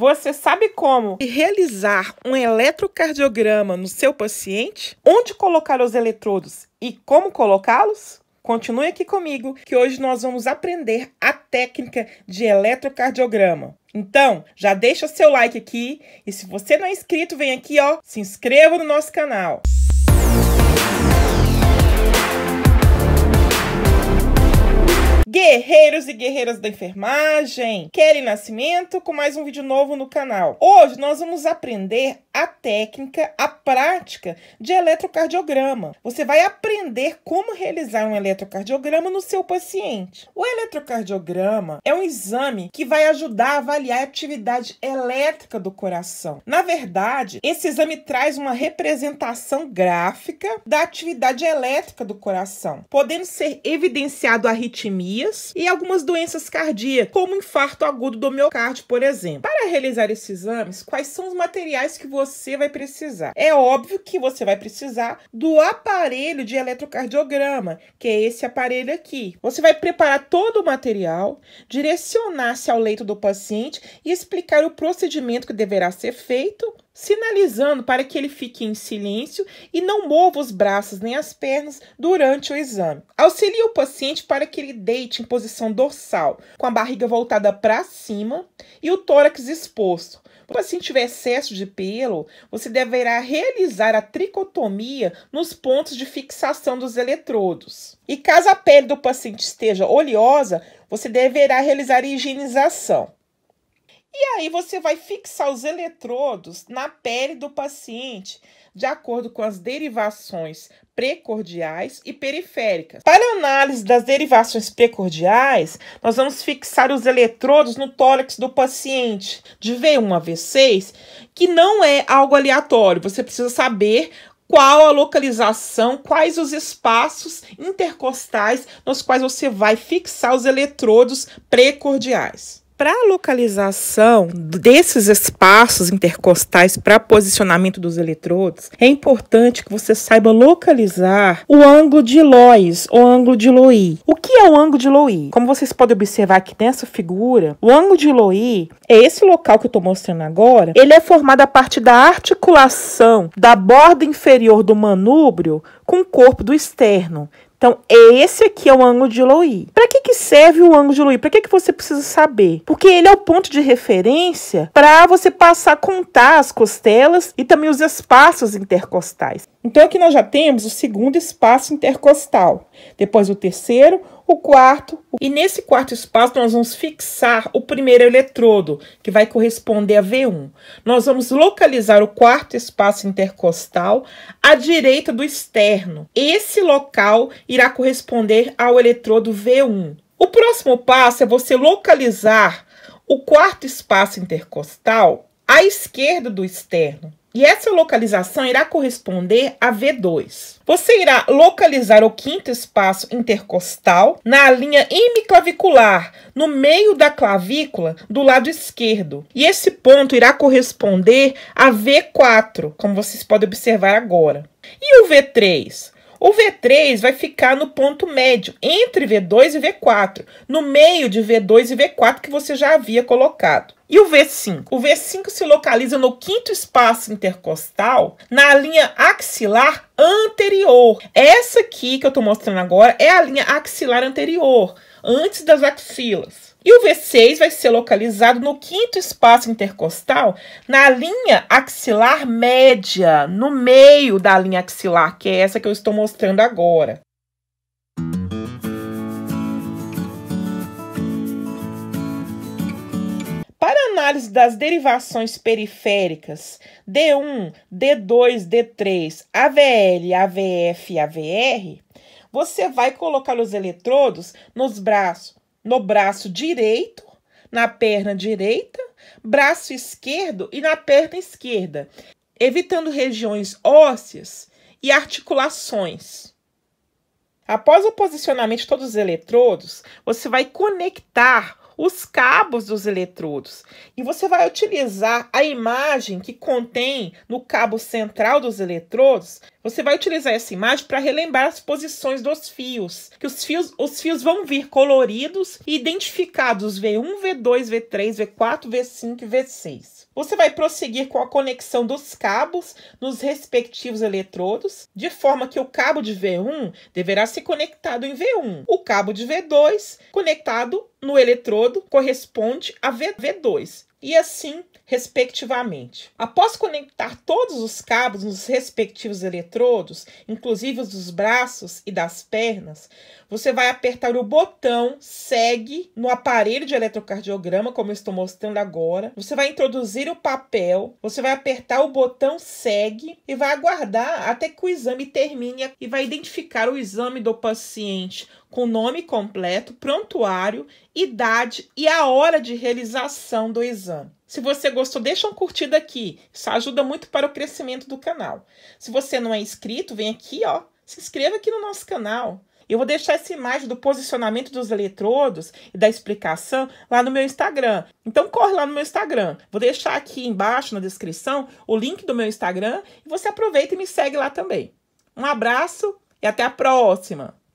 Você sabe como realizar um eletrocardiograma no seu paciente? Onde colocar os eletrodos e como colocá-los? Continue aqui comigo que hoje nós vamos aprender a técnica de eletrocardiograma. Então, já deixa seu like aqui e se você não é inscrito, vem aqui, ó, se inscreva no nosso canal. guerreiros e guerreiras da enfermagem! Kelly Nascimento com mais um vídeo novo no canal. Hoje nós vamos aprender a técnica, a prática de eletrocardiograma. Você vai aprender como realizar um eletrocardiograma no seu paciente. O eletrocardiograma é um exame que vai ajudar a avaliar a atividade elétrica do coração. Na verdade, esse exame traz uma representação gráfica da atividade elétrica do coração, podendo ser evidenciado arritmias e algumas doenças cardíacas, como infarto agudo do miocárdio, por exemplo. Para realizar esses exames, quais são os materiais que você vai precisar? É óbvio que você vai precisar do aparelho de eletrocardiograma, que é esse aparelho aqui. Você vai preparar todo o material, direcionar-se ao leito do paciente e explicar o procedimento que deverá ser feito sinalizando para que ele fique em silêncio e não mova os braços nem as pernas durante o exame. Auxilie o paciente para que ele deite em posição dorsal, com a barriga voltada para cima e o tórax exposto. Se o paciente tiver excesso de pelo, você deverá realizar a tricotomia nos pontos de fixação dos eletrodos. E caso a pele do paciente esteja oleosa, você deverá realizar a higienização. E aí você vai fixar os eletrodos na pele do paciente, de acordo com as derivações precordiais e periféricas. Para análise das derivações precordiais, nós vamos fixar os eletrodos no tórax do paciente de V1 a V6, que não é algo aleatório. Você precisa saber qual a localização, quais os espaços intercostais nos quais você vai fixar os eletrodos precordiais para a localização desses espaços intercostais para posicionamento dos eletrodos, é importante que você saiba localizar o ângulo de Lois ou ângulo de Loi. O que é o ângulo de Loi? Como vocês podem observar aqui nessa figura, o ângulo de Loi é esse local que eu estou mostrando agora. Ele é formado a partir da articulação da borda inferior do manúbrio com o corpo do externo. Então, esse aqui é o ângulo de Loi. Para que, que serve o ângulo de Loi? Para que, que você precisa saber? Porque ele é o ponto de referência para você passar a contar as costelas e também os espaços intercostais. Então, aqui nós já temos o segundo espaço intercostal, depois o terceiro, o quarto, e nesse quarto espaço nós vamos fixar o primeiro eletrodo, que vai corresponder a V1. Nós vamos localizar o quarto espaço intercostal à direita do externo. Esse local irá corresponder ao eletrodo V1. O próximo passo é você localizar o quarto espaço intercostal à esquerda do externo. E essa localização irá corresponder a V2. Você irá localizar o quinto espaço intercostal na linha hemiclavicular, no meio da clavícula do lado esquerdo. E esse ponto irá corresponder a V4, como vocês podem observar agora. E o V3? O V3 vai ficar no ponto médio, entre V2 e V4, no meio de V2 e V4 que você já havia colocado. E o V5? O V5 se localiza no quinto espaço intercostal, na linha axilar anterior. Essa aqui que eu estou mostrando agora é a linha axilar anterior, antes das axilas. E o V6 vai ser localizado no quinto espaço intercostal, na linha axilar média, no meio da linha axilar, que é essa que eu estou mostrando agora. análise das derivações periféricas D1, D2, D3, AVL, AVF AVR, você vai colocar os eletrodos nos braços, no braço direito, na perna direita, braço esquerdo e na perna esquerda, evitando regiões ósseas e articulações. Após o posicionamento de todos os eletrodos, você vai conectar os cabos dos eletrodos. E você vai utilizar a imagem que contém no cabo central dos eletrodos você vai utilizar essa imagem para relembrar as posições dos fios, que os fios, os fios vão vir coloridos e identificados V1, V2, V3, V4, V5 e V6. Você vai prosseguir com a conexão dos cabos nos respectivos eletrodos, de forma que o cabo de V1 deverá ser conectado em V1, o cabo de V2 conectado no eletrodo corresponde a V2 e assim, respectivamente. Após conectar todos os cabos nos respectivos eletrodos, inclusive os dos braços e das pernas, você vai apertar o botão segue no aparelho de eletrocardiograma, como eu estou mostrando agora. Você vai introduzir o papel, você vai apertar o botão segue e vai aguardar até que o exame termine e vai identificar o exame do paciente com nome completo, prontuário, idade e a hora de realização do exame. Se você gostou, deixa um curtida aqui. Isso ajuda muito para o crescimento do canal. Se você não é inscrito, vem aqui, ó, se inscreva aqui no nosso canal. Eu vou deixar essa imagem do posicionamento dos eletrodos e da explicação lá no meu Instagram. Então corre lá no meu Instagram. Vou deixar aqui embaixo na descrição o link do meu Instagram e você aproveita e me segue lá também. Um abraço e até a próxima.